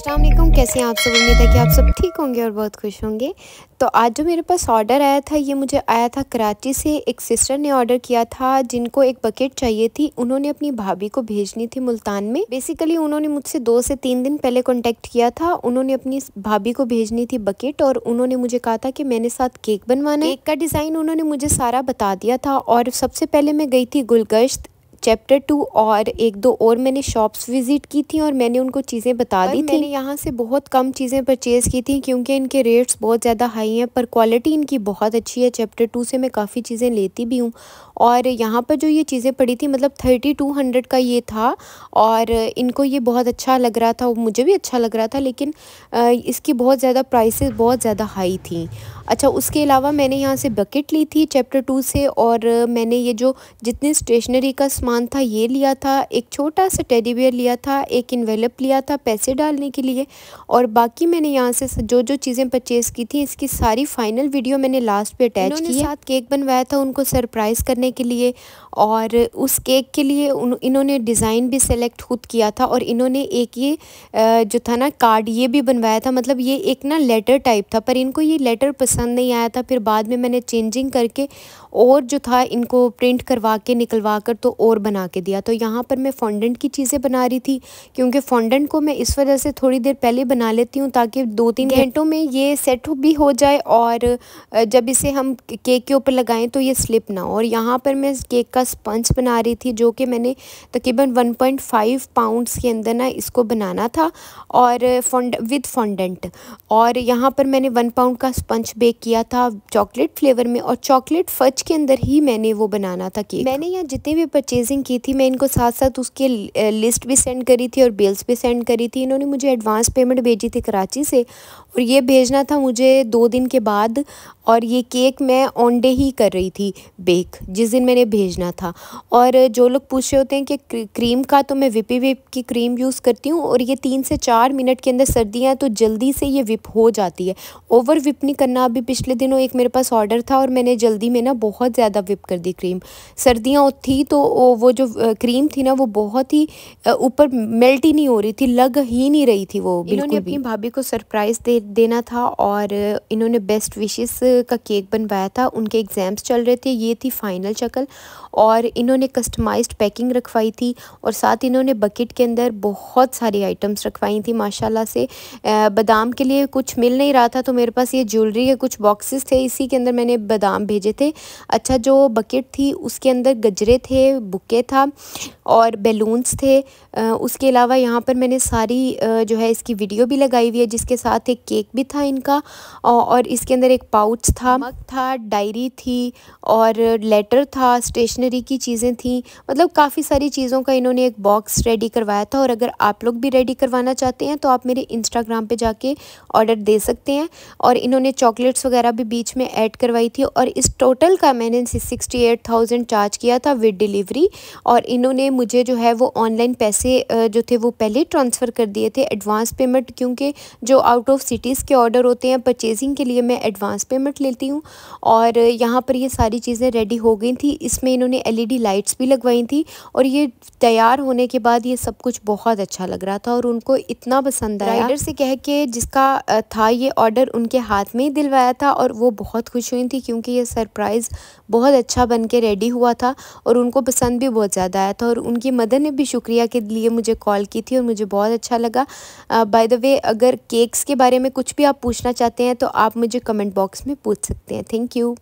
अस्सलाम कैसे हैं आप सब उम्मीद है कि आप सब ठीक होंगे और बहुत खुश होंगे तो आज जो मेरे पास ऑर्डर आया था ये मुझे आया था कराची से एक सिस्टर ने ऑर्डर किया था जिनको एक बकेट चाहिए थी उन्होंने अपनी भाभी को भेजनी थी मुल्तान में बेसिकली उन्होंने मुझसे दो से तीन दिन पहले कॉन्टेक्ट किया था उन्होंने अपनी भाभी को भेजनी थी बकेट और उन्होंने मुझे कहा था कि मैंने साथ केक बनवाना केक का डिज़ाइन उन्होंने मुझे सारा बता दिया था और सबसे पहले मैं गई थी गुलगश्त चैप्टर टू और एक दो और मैंने शॉप्स विज़िट की थी और मैंने उनको चीज़ें बता दी थी मैंने यहाँ से बहुत कम चीज़ें परचेज़ की थी क्योंकि इनके रेट्स बहुत ज़्यादा हाई हैं पर क्वालिटी इनकी बहुत अच्छी है चैप्टर टू से मैं काफ़ी चीज़ें लेती भी हूँ और यहाँ पर जो ये चीज़ें पड़ी थी मतलब थर्टी टू हंड्रेड का ये था और इनको ये बहुत अच्छा लग रहा था मुझे भी अच्छा लग रहा था लेकिन इसकी बहुत ज़्यादा प्राइस बहुत ज़्यादा हाई थी अच्छा उसके अलावा मैंने यहाँ से बकेट ली थी चैप्टर टू से और मैंने ये जो जितने स्टेशनरी का सामान था ये लिया था एक छोटा सा टेडी बियर लिया था एक इन्वेलप लिया था पैसे डालने के लिए और बाकी मैंने यहाँ से जो जो चीज़ें परचेज़ की थी इसकी सारी फाइनल वीडियो मैंने लास्ट पे अटैच की साथ केक बनवाया था उनको सरप्राइज़ करने के लिए और उस केक के लिए इन्होंने डिज़ाइन भी सेलेक्ट खुद किया था और इन्होंने एक ये जो था ना कार्ड ये भी बनवाया था मतलब ये एक ना लेटर टाइप था पर इनको ये लेटर पसंद नहीं आया था फिर बाद में मैंने चेंजिंग करके और जो था इनको प्रिंट करवा के निकलवा कर तो और बना के दिया तो यहाँ पर मैं फॉन्डेंट की चीज़ें बना रही थी क्योंकि फॉन्डेंट को मैं इस वजह से थोड़ी देर पहले बना लेती हूँ ताकि दो तीन घंटों में ये सेट भी हो जाए और जब इसे हम केक के ऊपर लगाएं तो ये स्लिप ना हो और यहाँ पर मैं केक का स्पंज बना रही थी जो कि मैंने तकरीबन फाइव पाउंडस के अंदर ना इसको बनाना था और फॉन्ड विद फॉन्डेंट और यहाँ पर मैंने वन पाउंड का स्पंज बेक किया था चॉकलेट फ्लेवर में और चॉकलेट फर्ज के अंदर ही मैंने वो बनाना था केक मैंने यहाँ जितने भी परचेज प्राइसिंग की थी मैं इनको साथ साथ उसके लिस्ट भी सेंड करी थी और बिल्स भी सेंड करी थी इन्होंने मुझे एडवांस पेमेंट भेजी थी कराची से और ये भेजना था मुझे दो दिन के बाद और ये केक मैं ऑन डे ही कर रही थी बेक जिस दिन मैंने भेजना था और जो लोग पूछ रहे होते हैं कि क्रीम का तो मैं विपी विप की क्रीम यूज़ करती हूँ और ये तीन से चार मिनट के अंदर सर्दियाँ तो जल्दी से ये विप हो जाती है ओवर विप नहीं करना अभी पिछले दिनों एक मेरे पास ऑर्डर था और मैंने जल्दी में ना बहुत ज़्यादा विप कर दी क्रीम सर्दियाँ थी तो वो जो क्रीम थी ना वो बहुत ही ऊपर मेल्ट ही नहीं हो रही थी लग ही नहीं रही थी वो इन्होंने अपनी भाभी को सरप्राइज़ दे देना था और इन्होंने बेस्ट विशेस का केक बनवाया था उनके एग्ज़ाम्स चल रहे थे ये थी फाइनल शक्ल और इन्होंने कस्टमाइज पैकिंग रखवाई थी और साथ इन्होंने बकेट के अंदर बहुत सारी आइटम्स रखवाई थी माशाला से बादाम के लिए कुछ मिल नहीं रहा था तो मेरे पास ये ज्वेलरी के कुछ बॉक्सेस थे इसी के अंदर मैंने बादाम भेजे थे अच्छा जो बकेट थी उसके अंदर गजरे थे बुक बुके था और बैलून्स थे उसके अलावा यहाँ पर मैंने सारी जो है इसकी वीडियो भी लगाई हुई है जिसके साथ एक केक भी था इनका और इसके अंदर एक पाउच था मग था डायरी थी और लेटर था स्टेशनरी की चीज़ें थी मतलब काफ़ी सारी चीज़ों का इन्होंने एक बॉक्स रेडी करवाया था और अगर आप लोग भी रेडी करवाना चाहते हैं तो आप मेरे इंस्टाग्राम पर जाके ऑर्डर दे सकते हैं और इन्होंने चॉकलेट्स वगैरह भी बीच में ऐड करवाई थी और इस टोटल का मैंने सिक्सटी एट थाउजेंड चार्ज किया था विद डिलीवरी और इन्होंने मुझे जो है वो ऑनलाइन पैसे जो थे वो पहले ट्रांसफ़र कर दिए थे एडवांस पेमेंट क्योंकि जो आउट ऑफ सिटीज़ के ऑर्डर होते हैं परचेजिंग के लिए मैं एडवांस पेमेंट लेती हूँ और यहाँ पर ये सारी चीज़ें रेडी हो गई थी इसमें इन्होंने एल लाइट्स भी लगवाई थी और ये तैयार होने के बाद ये सब कुछ बहुत अच्छा लग रहा था और उनको इतना पसंद आया राइडर से कह के जिसका था ये ऑर्डर उनके हाथ में ही दिलवाया था और वो बहुत खुश हुई थी क्योंकि ये सरप्राइज़ बहुत अच्छा बन के रेडी हुआ था और उनको पसंद भी भी बहुत ज़्यादा आया था और उनकी मदर ने भी शुक्रिया के लिए मुझे कॉल की थी और मुझे बहुत अच्छा लगा बाय द वे अगर केक्स के बारे में कुछ भी आप पूछना चाहते हैं तो आप मुझे कमेंट बॉक्स में पूछ सकते हैं थैंक यू